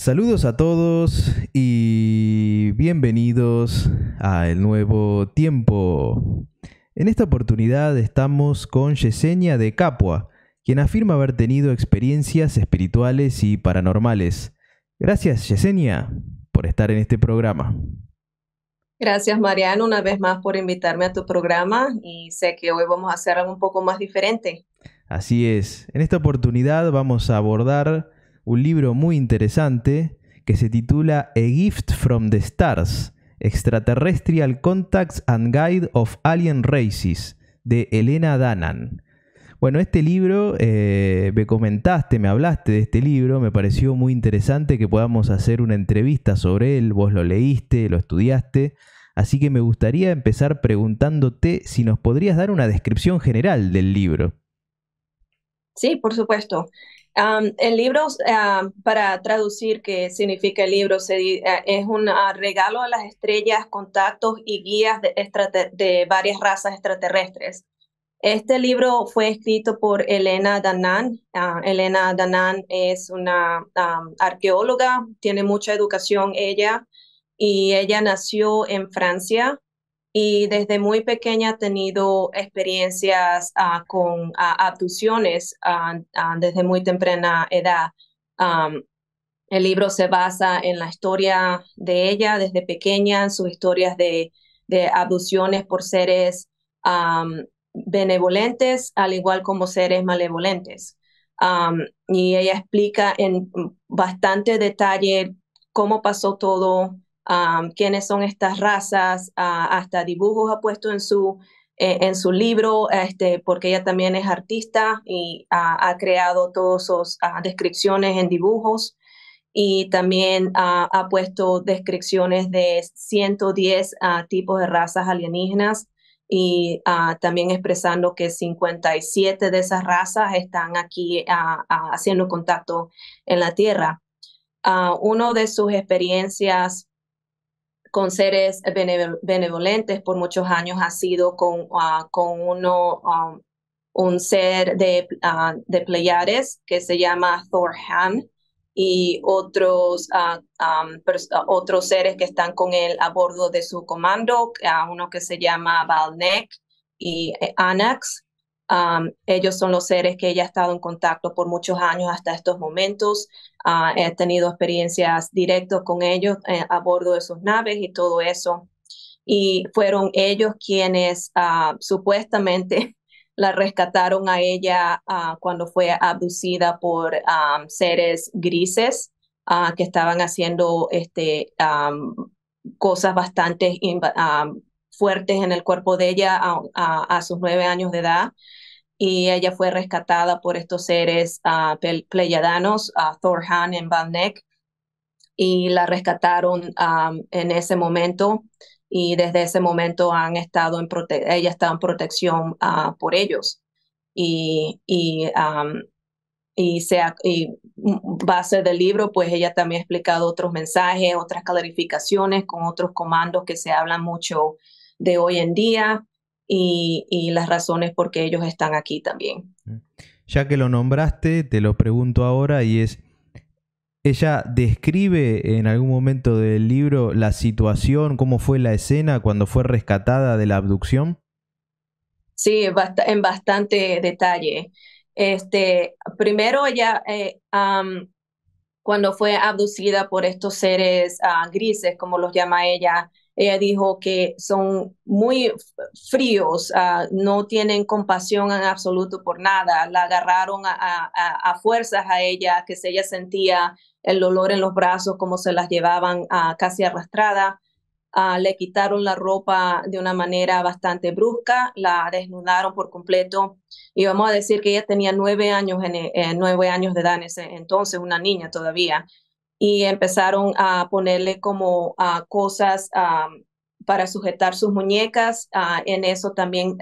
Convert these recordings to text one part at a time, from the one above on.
Saludos a todos y bienvenidos a El Nuevo Tiempo. En esta oportunidad estamos con Yesenia de Capua, quien afirma haber tenido experiencias espirituales y paranormales. Gracias Yesenia por estar en este programa. Gracias Mariano una vez más por invitarme a tu programa y sé que hoy vamos a hacer algo un poco más diferente. Así es, en esta oportunidad vamos a abordar un libro muy interesante que se titula A Gift from the Stars, Extraterrestrial Contacts and Guide of Alien Races, de Elena Danan. Bueno, este libro, eh, me comentaste, me hablaste de este libro, me pareció muy interesante que podamos hacer una entrevista sobre él, vos lo leíste, lo estudiaste, así que me gustaría empezar preguntándote si nos podrías dar una descripción general del libro. Sí, por supuesto el libro, para traducir qué significa el libro, eh, es un ah, regalo a las estrellas, contactos y guías de, varias razas extraterrestres. Este libro fue escrito por Elena Danan. Ah, Elena Danan es una arqueóloga, tiene mucha educación ella y ella nació en Francia y desde muy pequeña ha tenido experiencias ah, con ah, abducciones ah, desde muy temprana edad. el libro se basa en la historia de ella desde pequeña, en sus historias de, abducciones por seres benevolentes, al igual como seres malevolentes. y ella explica en mm, bastante detalle cómo pasó todo, quiénes son estas razas, hasta dibujos ha puesto en su, e, en su libro, este, porque ella también es artista y ha creado todas sus ah, descripciones en dibujos y también ha puesto descripciones de 110 ah, tipos de razas alienígenas y ah, también expresando que 57 de esas razas están aquí haciendo contacto en la Tierra. una de sus experiencias con seres benevolentes por muchos años ha sido con, ah, con uno, um, un ser de, ah, de Pleiades que se llama Thorhan y otros, ah, otros seres que están con él a bordo de su comando, uno que se llama Balnek y eh, Anax ellos son los seres que ella ha estado en contacto por muchos años hasta estos momentos. Ha ah, he tenido experiencias directas con ellos eh, a bordo de sus naves y todo eso. Y fueron ellos quienes ah, supuestamente la rescataron a ella ah, cuando fue abducida por seres grises que estaban haciendo este, cosas bastante fuertes en el cuerpo de ella a, a, sus nueve años de edad y ella fue rescatada por estos seres uh, pleyadanos, a Thorhan en Balnek, y la rescataron en ese momento y desde ese momento han estado en prote ella está en protección por ellos y, y, y, y base del libro, pues ella también ha explicado otros mensajes, otras clarificaciones con otros comandos que se hablan mucho de hoy en día y, las razones por qué ellos están aquí también. Ya que lo nombraste, te lo pregunto ahora y es, ella describe en algún momento del libro la situación, cómo fue la escena cuando fue rescatada de la abducción. Sí, en bastante detalle. Este, primero ella, eh, cuando fue abducida por estos seres ah, grises, como los llama ella, ella dijo que son muy fríos, ah, no tienen compasión en absoluto por nada. La agarraron a, a, fuerzas a ella, que ella sentía el dolor en los brazos, como se las llevaban ah, casi arrastrada. Ah, le quitaron la ropa de una manera bastante brusca, la desnudaron por completo y vamos a decir que ella tenía nueve años, eh, nueve años de edad en ese entonces, una niña todavía y empezaron a ponerle como ah, cosas ah, para sujetar sus muñecas. Ah, en eso también,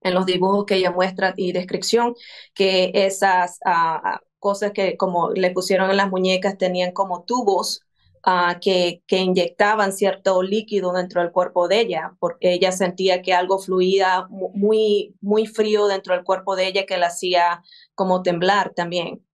en los dibujos que ella muestra y descripción, que esas cosas que como le pusieron en las muñecas tenían como tubos que, que, inyectaban cierto líquido dentro del cuerpo de ella, porque ella sentía que algo fluía muy, muy frío dentro del cuerpo de ella que la hacía como temblar también.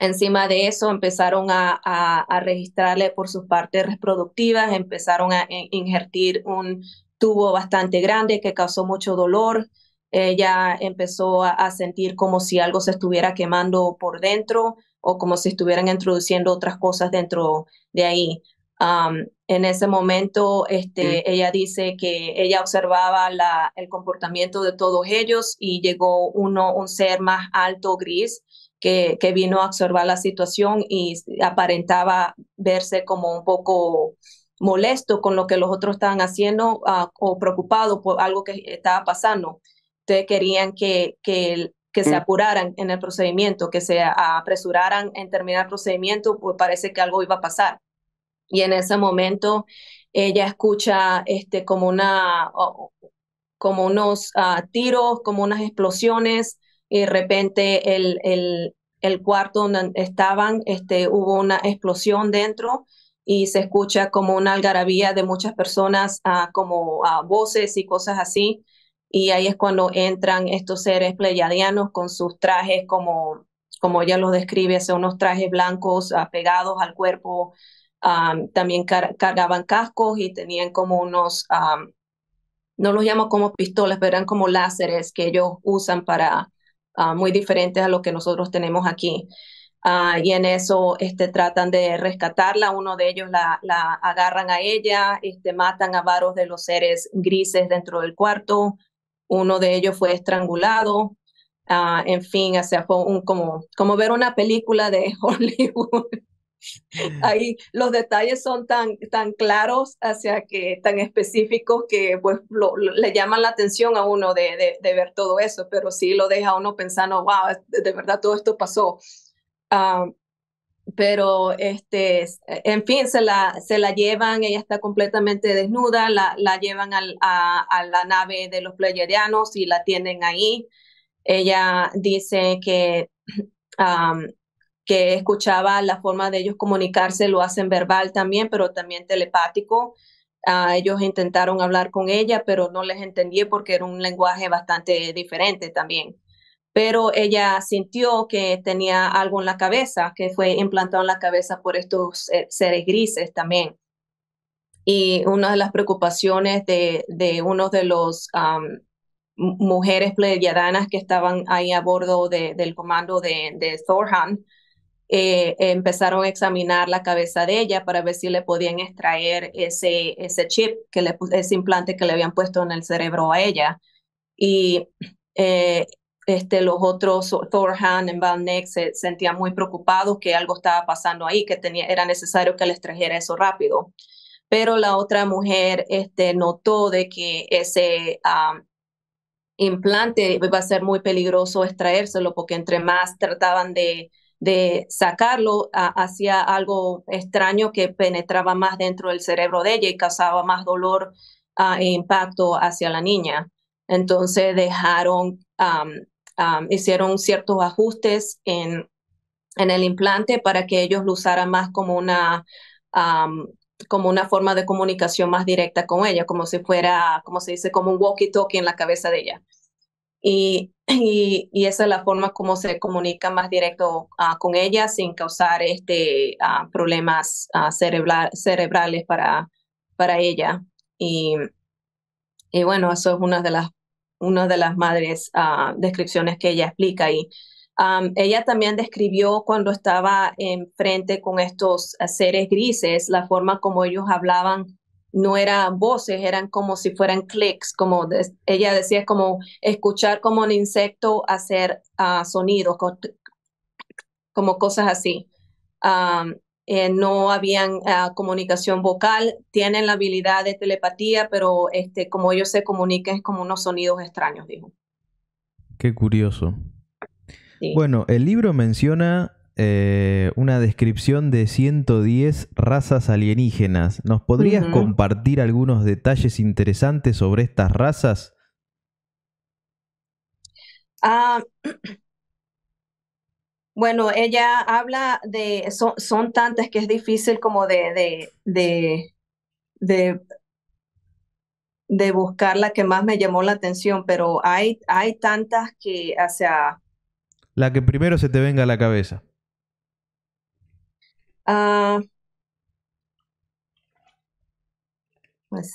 Encima de eso empezaron a, registrarle por sus partes reproductivas, empezaron a injertir un tubo bastante grande que causó mucho dolor. Ella empezó a, sentir como si algo se estuviera quemando por dentro o como si estuvieran introduciendo otras cosas dentro de ahí. en ese momento, este, ella dice que ella observaba el comportamiento de todos ellos y llegó uno, un ser más alto, gris, que, vino a observar la situación y aparentaba verse como un poco molesto con lo que los otros estaban haciendo ah, o preocupado por algo que estaba pasando. Ustedes querían que, que, que se mm. apuraran en el procedimiento, que se apresuraran en terminar el procedimiento, pues parece que algo iba a pasar. Y en ese momento ella escucha este, como, una, como unos ah, tiros, como unas explosiones, y de repente el, el, cuarto donde estaban, este, hubo una explosión dentro y se escucha como una algarabía de muchas personas, ah, como ah, voces y cosas así. Y ahí es cuando entran estos seres pleyadianos con sus trajes, como, como ella los describe, son unos trajes blancos pegados al cuerpo. también cargaban cascos y tenían como unos, no los llamo como pistolas, pero eran como láseres que ellos usan para Ah, muy diferentes a lo que nosotros tenemos aquí. Ah, y en eso este, tratan de rescatarla. Uno de ellos la, agarran a ella, este, matan a varios de los seres grises dentro del cuarto. Uno de ellos fue estrangulado. Ah, en fin, o como, como ver una película de Hollywood. Ahí los detalles son tan, tan claros, hacia que tan específicos que pues le llaman la atención a uno de, de, ver todo eso, pero sí lo deja uno pensando, wow, de verdad todo esto pasó. Ah, pero este, en fin, se la, se la llevan, ella está completamente desnuda, la, la llevan al, a, la nave de los playerianos y la tienen ahí. Ella dice que ah, que escuchaba la forma de ellos comunicarse, lo hacen verbal también, pero también telepático. Ah, ellos intentaron hablar con ella, pero no les entendí porque era un lenguaje bastante diferente también. Pero ella sintió que tenía algo en la cabeza, que fue implantado en la cabeza por estos eh, seres grises también. Y una de las preocupaciones de, de uno de los mujeres plebiadanas que estaban ahí a bordo de, del comando de, de Thorhan eh, empezaron a examinar la cabeza de ella para ver si le podían extraer ese, ese chip, que le, ese implante que le habían puesto en el cerebro a ella. Y eh, este, los otros, Thorhan y Van se sentían muy preocupados que algo estaba pasando ahí, que tenía, era necesario que les trajera eso rápido. Pero la otra mujer este, notó de que ese ah, implante iba a ser muy peligroso extraérselo porque entre más trataban de de sacarlo hacia algo extraño que penetraba más dentro del cerebro de ella y causaba más dolor ah, e impacto hacia la niña. Entonces dejaron, hicieron ciertos ajustes en, en, el implante para que ellos lo usaran más como una, como una forma de comunicación más directa con ella, como si fuera, como se dice, como un walkie-talkie en la cabeza de ella. Y, y, esa es la forma como se comunica más directo ah, con ella sin causar este, ah, problemas ah, cerebrales para, para ella. Y, y, bueno, eso es una de las, una de las madres descripciones que ella explica. Y ella también describió cuando estaba enfrente con estos eh, seres grises, la forma como ellos hablaban no eran voces, eran como si fueran clics, como ella decía, es como escuchar como un insecto hacer ah, sonidos, como cosas así. Eh, no habían ah, comunicación vocal, tienen la habilidad de telepatía, pero este, como ellos se comunican es como unos sonidos extraños, dijo. Qué curioso. Bueno, el libro menciona eh, una descripción de 110 razas alienígenas. ¿Nos podrías compartir algunos detalles interesantes sobre estas razas? Ah, bueno, ella habla de, son, son, tantas que es difícil como de, de, de, de, buscar la que más me llamó la atención, pero hay, hay tantas que, o sea... La que primero se te venga a la cabeza así, ah, pues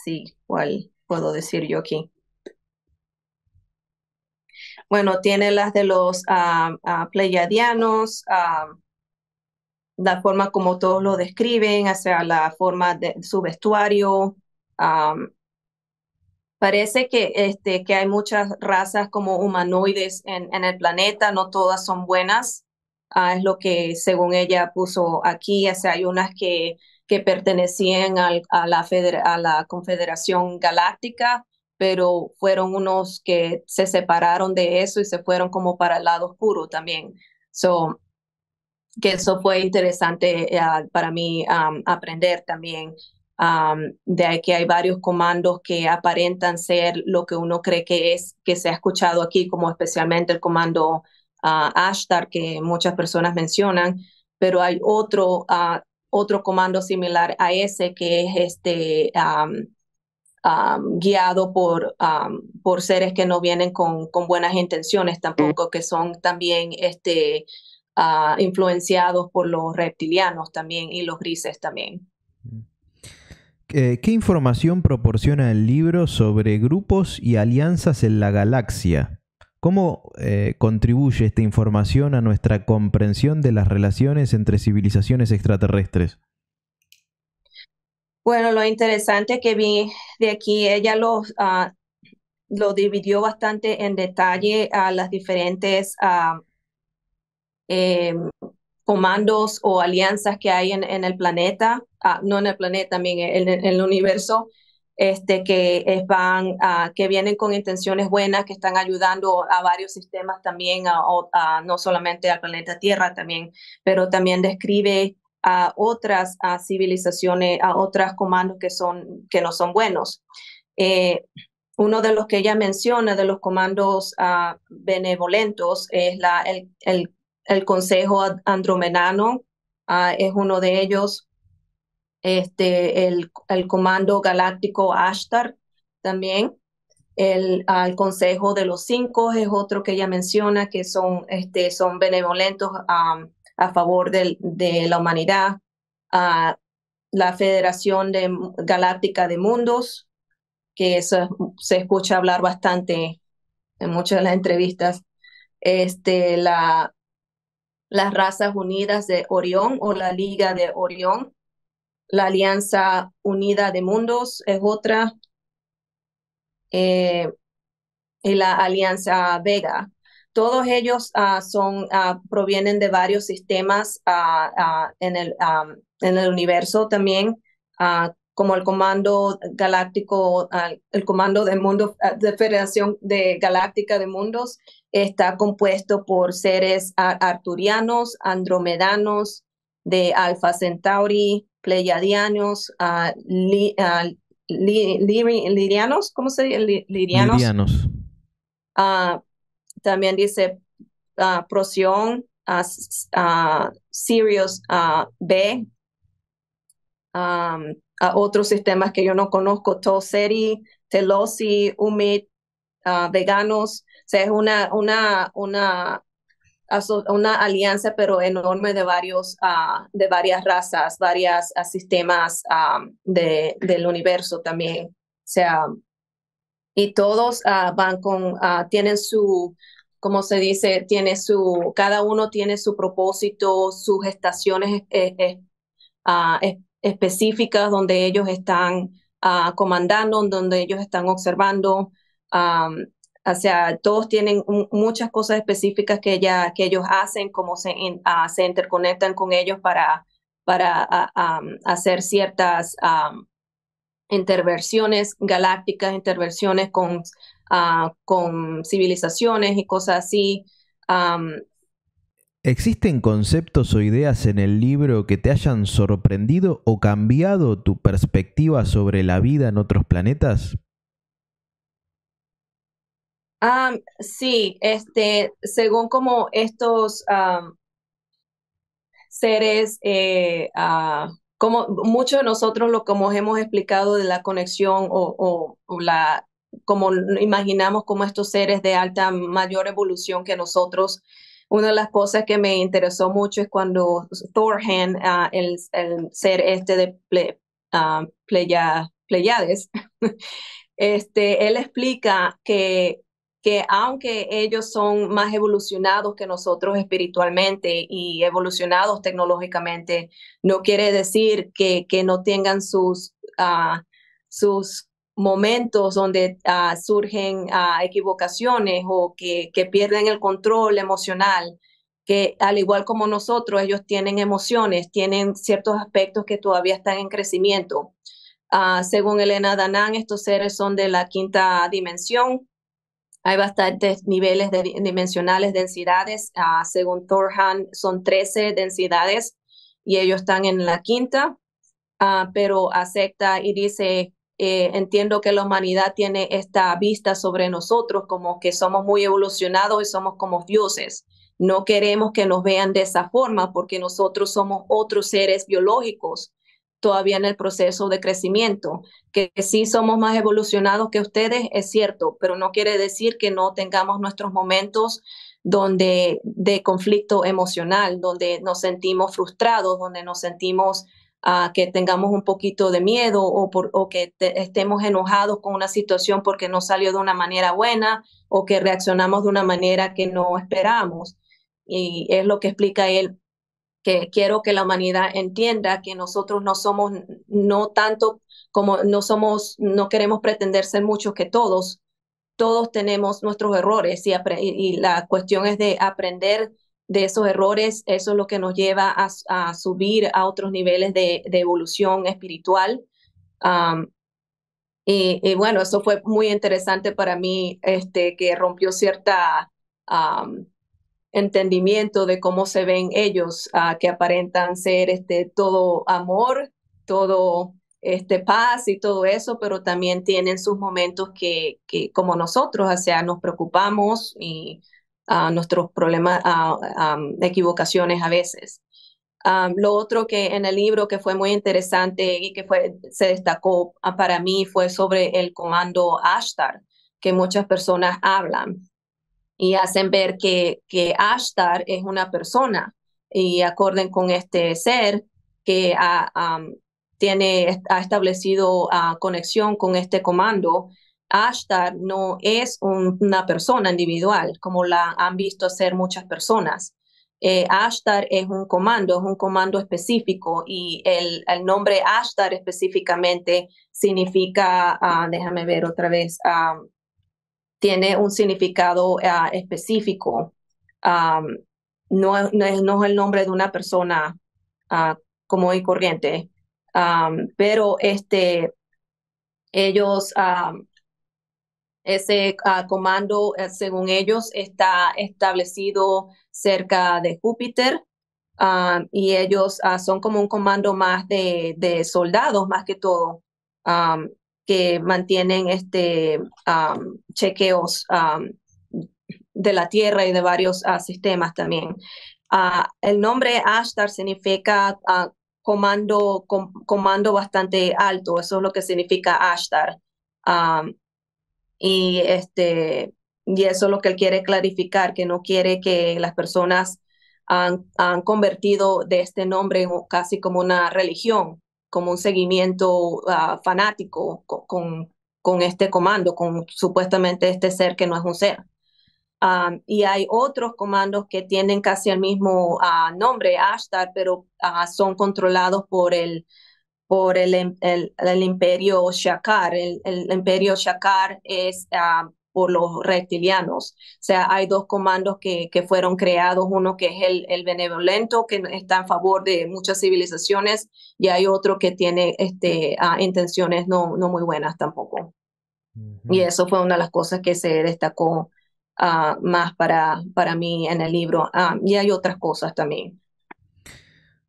¿cuál puedo decir yo aquí? Bueno, tiene las de los ah, ah, pleiadianos, la forma como todos lo describen, o sea, la forma de su vestuario. parece que, este, que hay muchas razas como humanoides en el planeta, no todas son buenas. Ah, es lo que según ella puso aquí, o sea, hay unas que, que pertenecían al, a, la a la Confederación Galáctica, pero fueron unos que se separaron de eso y se fueron como para el lado oscuro también. So, que eso fue interesante eh, ah, para mí aprender también. de que hay varios comandos que aparentan ser lo que uno cree que es, que se ha escuchado aquí, como especialmente el comando Ashtar que muchas personas mencionan, pero hay otro, otro comando similar a ese que es este guiado por, por seres que no vienen con, buenas intenciones tampoco, que son también este, influenciados por los reptilianos también y los grises también. Eh, ¿Qué información proporciona el libro sobre grupos y alianzas en la galaxia? ¿Cómo eh, contribuye esta información a nuestra comprensión de las relaciones entre civilizaciones extraterrestres? Bueno, lo interesante que vi de aquí, ella lo, ah, lo dividió bastante en detalle a las diferentes ah, em, comandos o alianzas que hay en, el planeta, ah, no en el planeta, también en el universo este, que, van, que vienen con intenciones buenas, que están ayudando a varios sistemas también, a, a, no solamente al planeta Tierra también, pero también describe a otras a civilizaciones, a otros comandos que, son, que no son buenos. Eh, uno de los que ella menciona de los comandos ah, benevolentos es la, el, el, el Consejo Andromenano, ah, es uno de ellos este, el, el Comando Galáctico Ashtar también. El, Consejo de los Cinco es otro que ella menciona, que son, este, son benevolentos um, a favor del, de la humanidad. la Federación Galáctica de Mundos, que eso se escucha hablar bastante en muchas de las entrevistas. Este, la, las Razas Unidas de Orión o la Liga de Orión, la Alianza Unida de Mundos es otra. Eh, y la Alianza Vega. Todos ellos ah, son, ah, provienen de varios sistemas ah, en, el, en el universo también, como el Comando Galáctico, el Comando del Mundo, de Federación de Galáctica de Mundos, está compuesto por seres arturianos, andromedanos, de Alpha Centauri, Pleiadianos, Lirianos, ¿cómo se dice? Lirianos. Ah, también dice ah, Procyon, Sirius B, a otros sistemas que yo no conozco, Toseri, Telosi, Humid, ah, Veganos. O sea, es una, una, una una alianza pero enorme de varios ah, de varias razas varias ah, sistemas ah, de, del universo también o sea y todos van con tienen su como se dice tiene su cada uno tiene su propósito sus estaciones eh, eh, específicas donde ellos están comandando donde ellos están observando o sea, todos tienen muchas cosas específicas que, que ellos hacen, como ah, se, interconectan con ellos para, para ah, ah, mm, hacer ciertas mm, interversiones galácticas, interversiones con, civilizaciones y cosas así. Mm. ¿Existen conceptos o ideas en el libro que te hayan sorprendido o cambiado tu perspectiva sobre la vida en otros planetas? sí, este, según como estos seres, eh, ah, como muchos de nosotros lo como hemos explicado de la conexión o, la como imaginamos como estos seres de alta mayor evolución que nosotros una de las cosas que me interesó mucho es cuando Thorhan, ah, el, ser este de ple, ah, Pleiades, este, él explica que que aunque ellos son más evolucionados que nosotros espiritualmente y evolucionados tecnológicamente, no quiere decir que, que no tengan sus, ah, sus momentos donde ah, surgen ah, equivocaciones o que, que, pierden el control emocional, que al igual como nosotros, ellos tienen emociones, tienen ciertos aspectos que todavía están en crecimiento. según Elena Danán, estos seres son de la quinta dimensión, hay bastantes niveles de dimensionales, densidades. Ah, según Thorhan, son 13 densidades y ellos están en la quinta, ah, pero acepta y dice, eh, entiendo que la humanidad tiene esta vista sobre nosotros, como que somos muy evolucionados y somos como dioses. No queremos que nos vean de esa forma porque nosotros somos otros seres biológicos todavía en el proceso de crecimiento, que, sí somos más evolucionados que ustedes, es cierto, pero no quiere decir que no tengamos nuestros momentos donde de conflicto emocional, donde nos sentimos frustrados, donde nos sentimos ah, que tengamos un poquito de miedo o, que estemos enojados con una situación porque no salió de una manera buena o que reaccionamos de una manera que no esperamos. Y es lo que explica él que quiero que la humanidad entienda que nosotros no somos, no tanto como no somos, no queremos pretender ser muchos que todos, todos tenemos nuestros errores y, y la cuestión es de aprender de esos errores, eso es lo que nos lleva a, a subir a otros niveles de, de evolución espiritual. y, bueno, eso fue muy interesante para mí, este, que rompió cierta entendimiento de cómo se ven ellos, ah, que aparentan ser este, todo amor, todo este, paz y todo eso, pero también tienen sus momentos que, como nosotros, nos preocupamos y ah, nuestros problemas, ah, equivocaciones a veces. lo otro que en el libro que fue muy interesante y que fue, se destacó para mí fue sobre el comando Ashtar, que muchas personas hablan y hacen ver que, que Ashtar es una persona y acorden con este ser que ha, tiene, ha establecido ah, conexión con este comando. Ashtar no es una persona individual, como la han visto ser muchas personas. Eh, Ashtar es un comando, es un comando específico y el, nombre Ashtar específicamente significa, ah, déjame ver otra vez, tiene un significado ah, específico. no, es, no, es, el nombre de una persona ah, como y corriente, pero este, ellos, ese ah, comando, eh, según ellos, está establecido cerca de Júpiter. y ellos son como un comando más de, soldados, más que todo que mantienen este, chequeos de la Tierra y de varios ah, sistemas también. Ah, el nombre Ashtar significa ah, comando, comando bastante alto, eso es lo que significa Ashtar. y, este, y eso es lo que él quiere clarificar, que no quiere que las personas han, han convertido de este nombre casi como una religión, como un seguimiento ah, fanático con, este comando, con supuestamente este ser que no es un ser. Ah, y hay otros comandos que tienen casi el mismo ah, nombre, Ashtar, pero son controlados por el, por el, imperio em, Shakar. El, el, imperio Shakar es por los reptilianos. O sea, hay dos comandos que, fueron creados, uno que es el, el, benevolento, que está en favor de muchas civilizaciones, y hay otro que tiene este, ah, intenciones no, no muy buenas tampoco. Y eso fue una de las cosas que se destacó ah, más para, para mí en el libro. Ah, y hay otras cosas también.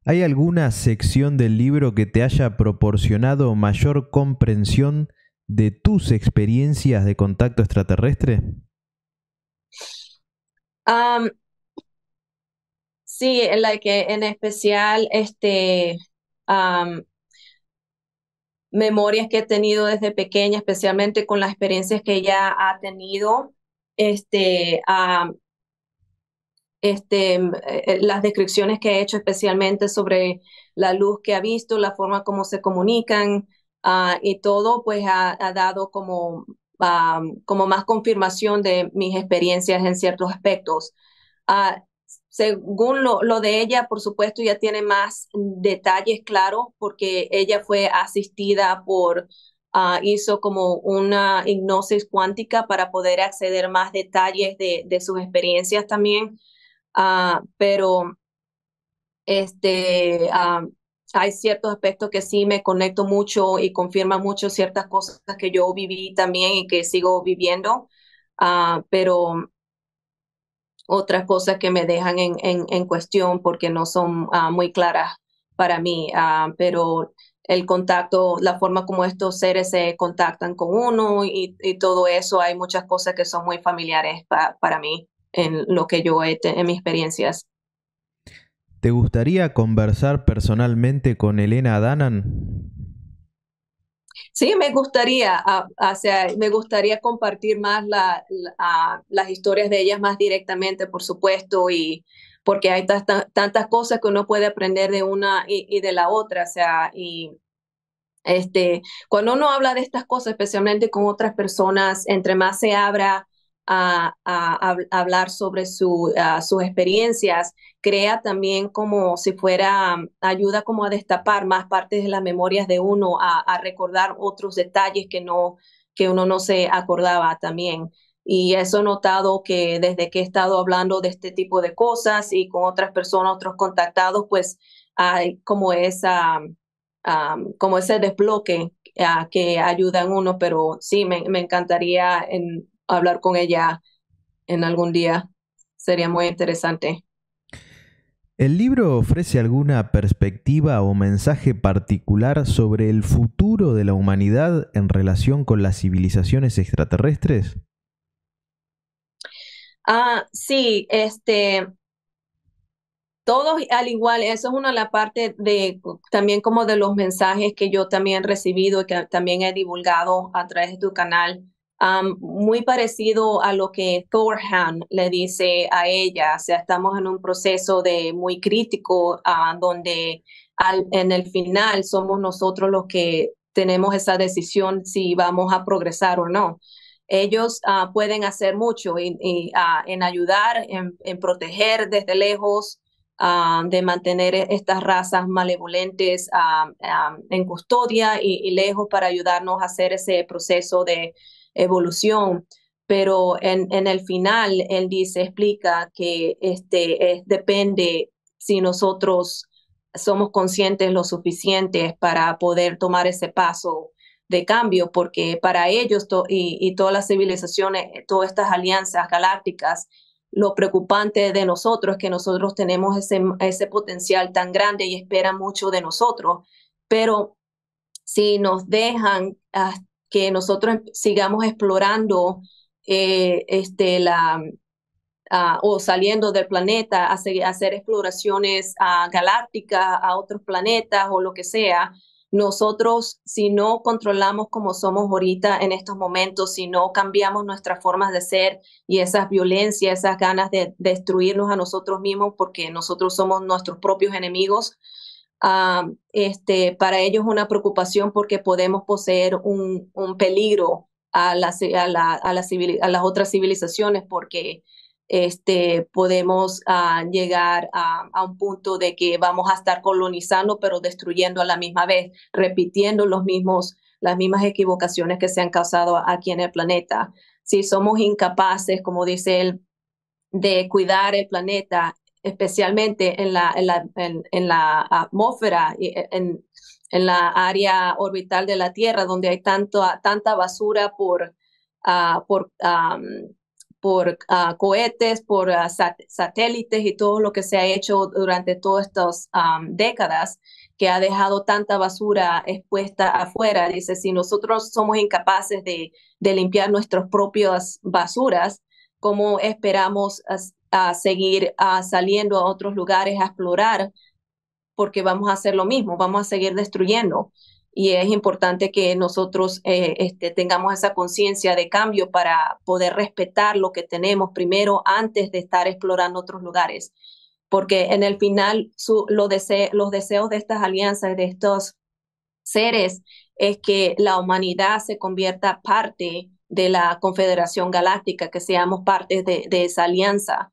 ¿Hay alguna sección del libro que te haya proporcionado mayor comprensión de tus experiencias de contacto extraterrestre? sí, en en especial este memorias que he tenido desde pequeña, especialmente con las experiencias que ella ha tenido, este, este, em, eh, las descripciones que he hecho especialmente sobre la luz que ha visto, la forma como se comunican, Ah, y todo pues ha, dado como, ah, como más confirmación de mis experiencias en ciertos aspectos. Ah, según lo, lo, de ella, por supuesto, ya tiene más detalles claros porque ella fue asistida por, hizo como una hipnosis cuántica para poder acceder más detalles de, de sus experiencias también. pero este, hay ciertos aspectos que sí me conecto mucho y confirma mucho ciertas cosas que yo viví también y que sigo viviendo, ah, pero otras cosas que me dejan en, cuestión porque no son ah, muy claras para mí, ah, pero el contacto, la forma como estos seres se contactan con uno y, todo eso, hay muchas cosas que son muy familiares para mí en lo que yo he en mis experiencias. ¿Te gustaría conversar personalmente con Elena Danan? Sí, me gustaría, ah, ah, o sea, me gustaría compartir más la, ah, las historias de ellas más directamente, por supuesto, y porque hay tantas cosas que uno puede aprender de una y, y de la otra, o sea, y este, cuando uno habla de estas cosas, especialmente con otras personas, entre más se abra, a, hablar sobre sus experiencias, crea también como si fuera, um, ayuda como a destapar más partes de las memorias de uno, a, recordar otros detalles que, no, que uno no se acordaba también. Y eso he notado que desde que he estado hablando de este tipo de cosas y con otras personas, otros contactados, pues hay como, esa, um, um, como ese desbloque ah, que ayuda en uno, pero sí, me, me encantaría en hablar con ella en algún día. Sería muy interesante. ¿El libro ofrece alguna perspectiva o mensaje particular sobre el futuro de la humanidad en relación con las civilizaciones extraterrestres? Ah, sí, este, todos al igual, eso es una de parte partes de también como de los mensajes que yo también he recibido y que también he divulgado a través de tu canal muy parecido a lo que Thorhan le dice a ella. O sea, estamos en un proceso de muy crítico ah, donde al, en el final somos nosotros los que tenemos esa decisión si vamos a progresar o no. Ellos ah, pueden hacer mucho ah, en ayudar, en, proteger desde lejos, de mantener e, estas razas malevolentes en custodia y lejos para ayudarnos a hacer ese proceso de evolución, pero en, en el final él dice, explica que este, es, depende si nosotros somos conscientes lo suficientes para poder tomar ese paso de cambio, porque para ellos y, y, todas las civilizaciones, todas estas alianzas galácticas, lo preocupante de nosotros es que nosotros tenemos ese, ese potencial tan grande y esperan mucho de nosotros, pero si nos dejan que nosotros em, sigamos explorando eh, este, la, ah, o saliendo del planeta, a hacer exploraciones a galácticas a otros planetas o lo que sea. Nosotros, si no controlamos como somos ahorita en estos momentos, si no cambiamos nuestras formas de ser y esas violencias, esas ganas de destruirnos a nosotros mismos porque nosotros somos nuestros propios enemigos, Ah, este, para ellos es una preocupación porque podemos poseer un, peligro a, a, las otras civilizaciones porque este, podemos ah, llegar a, a, un punto de que vamos a estar colonizando pero destruyendo a la misma vez, repitiendo los mismos, las mismas equivocaciones que se han causado aquí en el planeta. Si somos incapaces, como dice él, de cuidar el planeta especialmente en la, en la, en, la atmósfera, y eh, en, en la área orbital de la Tierra, donde hay tanto, tanta basura por, ah, por, por ah, cohetes, por ah, satélites y todo lo que se ha hecho durante todas estas décadas que ha dejado tanta basura expuesta afuera. Dice, si nosotros somos incapaces de, de limpiar nuestras propias basuras, ¿cómo esperamos a seguir saliendo a otros lugares a explorar, porque vamos a hacer lo mismo, vamos a seguir destruyendo. Y es importante que nosotros eh, este, tengamos esa conciencia de cambio para poder respetar lo que tenemos primero antes de estar explorando otros lugares. Porque en el final lo los deseos de estas alianzas, de estos seres, es que la humanidad se convierta parte de la Confederación Galáctica, que seamos parte de esa alianza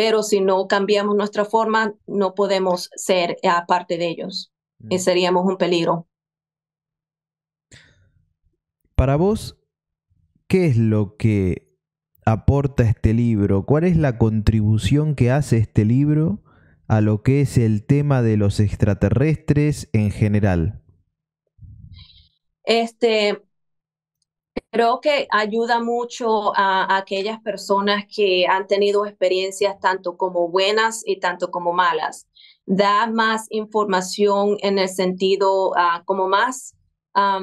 pero si no cambiamos nuestra forma, no podemos ser eh, aparte de ellos mm. seríamos un peligro. Para vos, ¿qué es lo que aporta este libro? ¿Cuál es la contribución que hace este libro a lo que es el tema de los extraterrestres en general? Este, Creo que ayuda mucho a, aquellas personas que han tenido experiencias tanto como buenas y tanto como malas. Da más información en el sentido ah, como más, ah,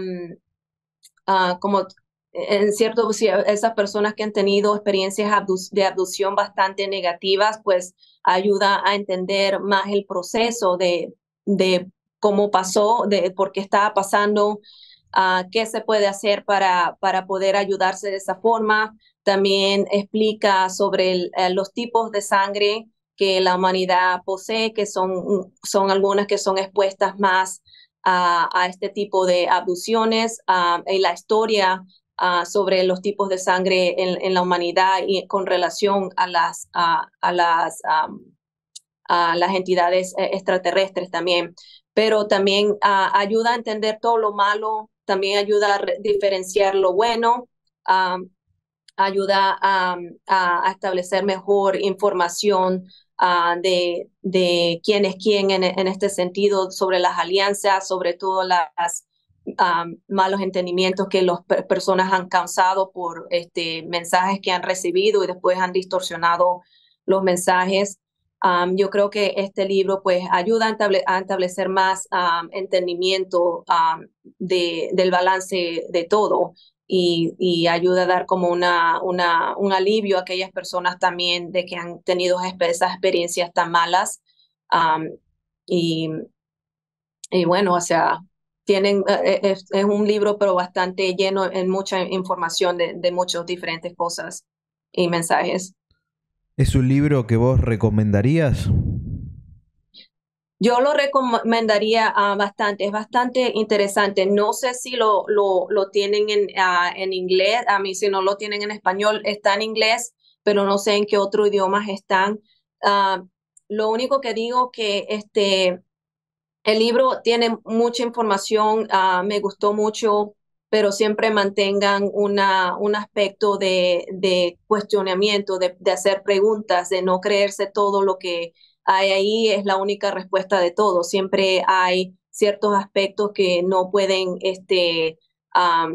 como en cierto, esas personas que han tenido experiencias de abducción bastante negativas, pues ayuda a entender más el proceso de, de cómo pasó, de por qué estaba pasando Ah, qué se puede hacer para, para poder ayudarse de esa forma. También explica sobre eh, los tipos de sangre que la humanidad posee, que son, mm, son algunas que son expuestas más a, a este tipo de abducciones ah, en la historia ah, sobre los tipos de sangre en, en, la humanidad y con relación a las, a, las, a las entidades eh, extraterrestres también. Pero también ayuda a entender todo lo malo también ayuda a diferenciar lo bueno, ayuda a, establecer mejor información ah, de, quién es quién en, este sentido, sobre las alianzas, sobre todo los malos entendimientos que las personas han causado por este, mensajes que han recibido y después han distorsionado los mensajes yo creo que este libro pues ayuda a, establecer más entendimiento de, del balance de todo y, ayuda a dar como una, una, un alivio a aquellas personas también de que han tenido esas experiencias tan malas. Y, y, bueno, o sea, tienen, eh, eh, es, un libro pero bastante lleno en mucha información de, de muchas diferentes cosas y mensajes. ¿Es un libro que vos recomendarías? Yo lo recomendaría ah, bastante, es bastante interesante. No sé si lo, lo, tienen ah, en, inglés, a mí si no lo tienen en español, está en inglés, pero no sé en qué otro idioma están. Ah, lo único que digo que este, el libro tiene mucha información, me gustó mucho pero siempre mantengan una, un aspecto de, de cuestionamiento, de, de, hacer preguntas, de no creerse todo lo que hay ahí es la única respuesta de todo. Siempre hay ciertos aspectos que no pueden este,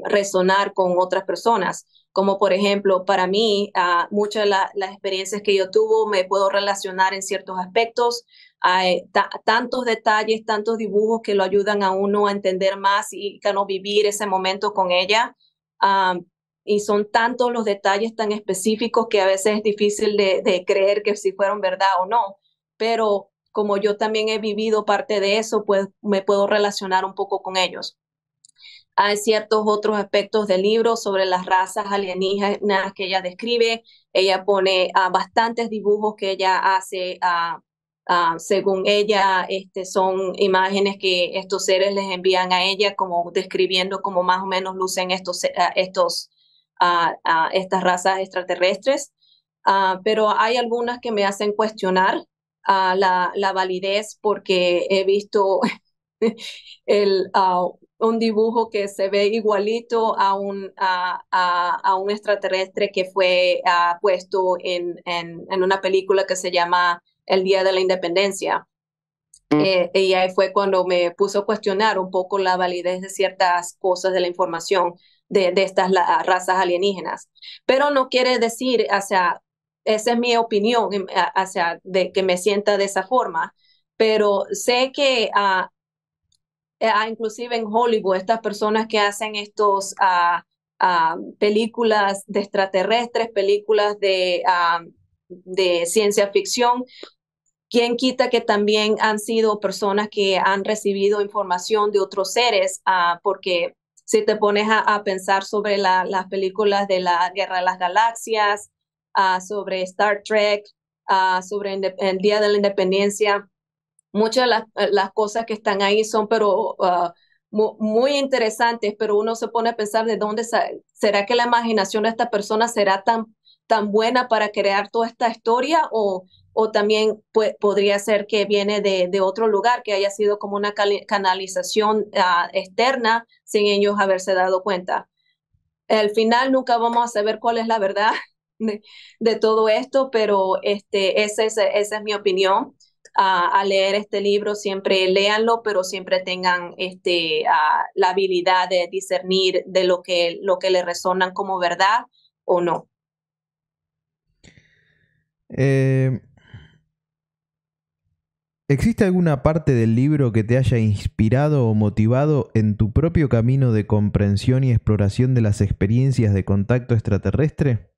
resonar con otras personas. Como por ejemplo, para mí, ah, muchas de las experiencias que yo tuve me puedo relacionar en ciertos aspectos, hay tantos detalles, tantos dibujos que lo ayudan a uno a entender más y a no vivir ese momento con ella. y son tantos los detalles tan específicos que a veces es difícil de, creer que si fueron verdad o no. Pero como yo también he vivido parte de eso, pues me puedo relacionar un poco con ellos. Hay ciertos otros aspectos del libro sobre las razas alienígenas que ella describe. Ella pone ah, bastantes dibujos que ella hace ah, Ah, según ella, este, son imágenes que estos seres les envían a ella, como describiendo cómo más o menos lucen estos, eh, estos, estas razas extraterrestres. Ah, pero hay algunas que me hacen cuestionar ah, la, la, validez porque he visto el, un dibujo que se ve igualito a un, a, a, a un extraterrestre que fue puesto en, en, en una película que se llama el Día de la Independencia. Mm. Eh, y ahí fue cuando me puso a cuestionar un poco la validez de ciertas cosas de la información de, estas razas alienígenas. Pero no quiere decir, o sea, esa es mi opinión, em, o sea, de que me sienta de esa forma, pero sé que ah, eh, ah, inclusive en Hollywood, estas personas que hacen estos ah, películas de extraterrestres, películas de de ciencia ficción. quien quita que también han sido personas que han recibido información de otros seres? Ah, porque si te pones a, pensar sobre las películas de la Guerra de las Galaxias, ah, sobre Star Trek, ah, sobre el Día de la Independencia, muchas de las, eh, cosas que están ahí son pero muy, interesantes, pero uno se pone a pensar de dónde será que la imaginación de esta persona será tan tan buena para crear toda esta historia o, o también podría ser que viene de, de, otro lugar, que haya sido como una canalización ah, externa sin ellos haberse dado cuenta. Al final nunca vamos a saber cuál es la verdad de, de todo esto, pero este, esa, es es mi opinión. a ah, al leer este libro, siempre léanlo, pero siempre tengan este, ah, la habilidad de discernir de lo que, lo que le resonan como verdad o no. Eh, ¿Existe alguna parte del libro que te haya inspirado o motivado en tu propio camino de comprensión y exploración de las experiencias de contacto extraterrestre?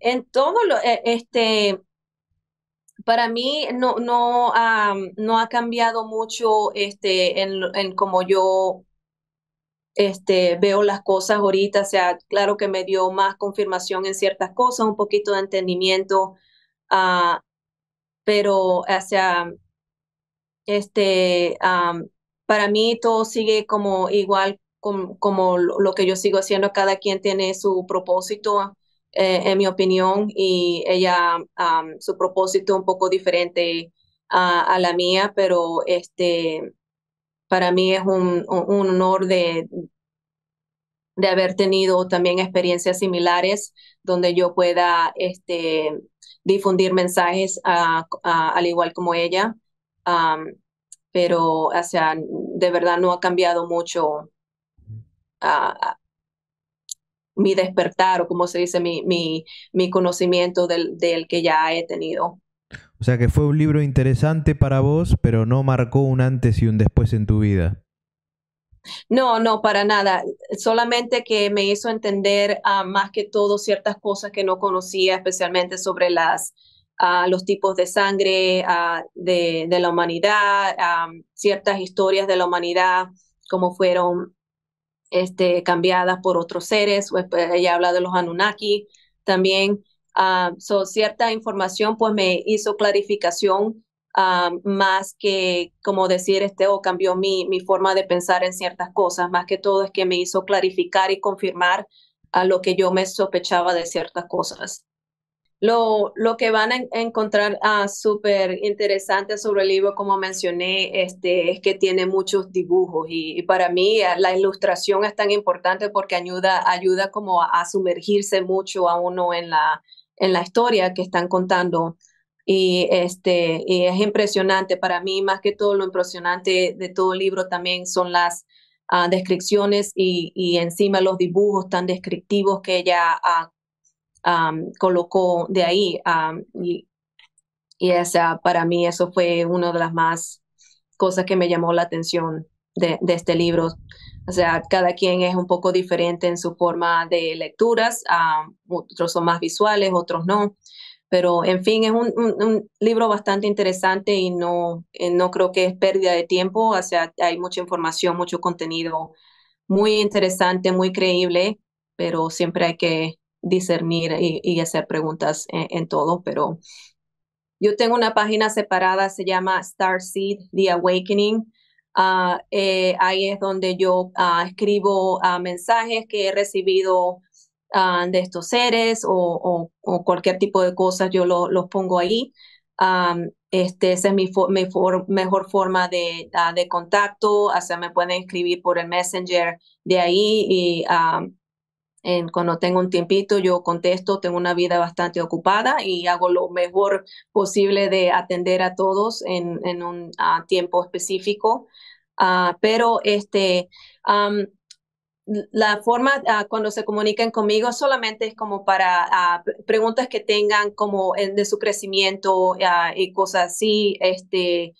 en todo lo, eh, este, para mí no, no, no ha cambiado mucho este, en, en yo este, veo las cosas ahorita, o sea, claro que me dio más confirmación en ciertas cosas, un poquito de entendimiento, ah, pero, o sea, este, para mí todo sigue como igual como lo que yo sigo haciendo, cada quien tiene su propósito, eh, en mi opinión, y ella, su propósito un poco diferente ah, a la mía, pero este, para mí es un, honor de, de haber tenido también experiencias similares donde yo pueda este, difundir mensajes al igual como ella. pero, o sea, de verdad no ha cambiado mucho ah, mi despertar o como se dice, mi, mi, mi conocimiento del que ya he tenido. O sea que fue un libro interesante para vos, pero no marcó un antes y un después en tu vida. No, no, para nada. Solamente que me hizo entender ah, más que todo ciertas cosas que no conocía, especialmente sobre las, ah, los tipos de sangre ah, de, la humanidad, ciertas historias de la humanidad, como fueron este, cambiadas por otros seres. Pues, ella habla de los Anunnaki también. Ah, so, cierta información pues me hizo clarificación ah, más que, como decir, este, o cambió mi, mi, forma de pensar en ciertas cosas. Más que todo es que me hizo clarificar y confirmar a lo que yo me sospechaba de ciertas cosas. Lo, lo que van a encontrar ah, súper interesante sobre el libro, como mencioné, este, es que tiene muchos dibujos y, para mí la ilustración es tan importante porque ayuda, ayuda como a sumergirse mucho a uno en la, en la historia que están contando. Y, este, y es impresionante para mí, más que todo lo impresionante de todo el libro también son las ah, descripciones y, y, encima los dibujos tan descriptivos que ella ah, colocó de ahí. y, y esa, para mí eso fue una de las más cosas que me llamó la atención de, de este libro. O sea, cada quien es un poco diferente en su forma de lecturas, ah, otros son más visuales, otros no. Pero en fin, es un, libro bastante interesante y eh, no, creo que es pérdida de tiempo. O sea, hay mucha información, mucho contenido muy interesante, muy creíble, pero siempre hay que discernir y, hacer preguntas en, todo. Pero yo tengo una página separada, se llama Starseed, The Awakening Ah, eh, ahí es donde yo ah, escribo ah, mensajes que he recibido de estos seres o, cualquier tipo de cosas, yo los pongo ahí. este, esa es mi, mejor forma de, contacto, o sea, me pueden escribir por el messenger de ahí y en, cuando tengo un tiempito, yo contesto, tengo una vida bastante ocupada y hago lo mejor posible de atender a todos en, un tiempo específico. Ah, pero este, la forma ah, cuando se comunican conmigo solamente es como para ah, preguntas que tengan como eh, de su crecimiento y cosas así, este,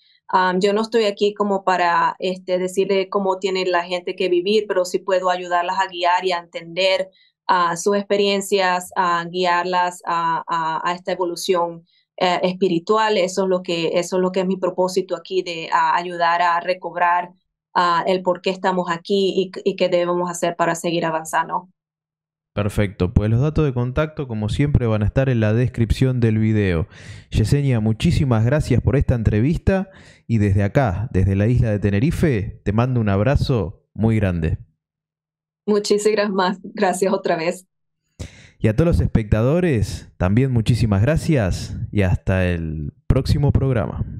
yo no estoy aquí como para este, decirle cómo tiene la gente que vivir, pero sí puedo ayudarlas a guiar y a entender ah, sus experiencias, a guiarlas a, a, esta evolución eh, espiritual. Eso es, lo que, eso es lo que es mi propósito aquí, de ayudar a recobrar ah, el por qué estamos aquí y qué debemos hacer para seguir avanzando. Perfecto, pues los datos de contacto como siempre van a estar en la descripción del video. Yesenia, muchísimas gracias por esta entrevista y desde acá, desde la isla de Tenerife, te mando un abrazo muy grande. Muchísimas gracias otra vez. Y a todos los espectadores, también muchísimas gracias y hasta el próximo programa.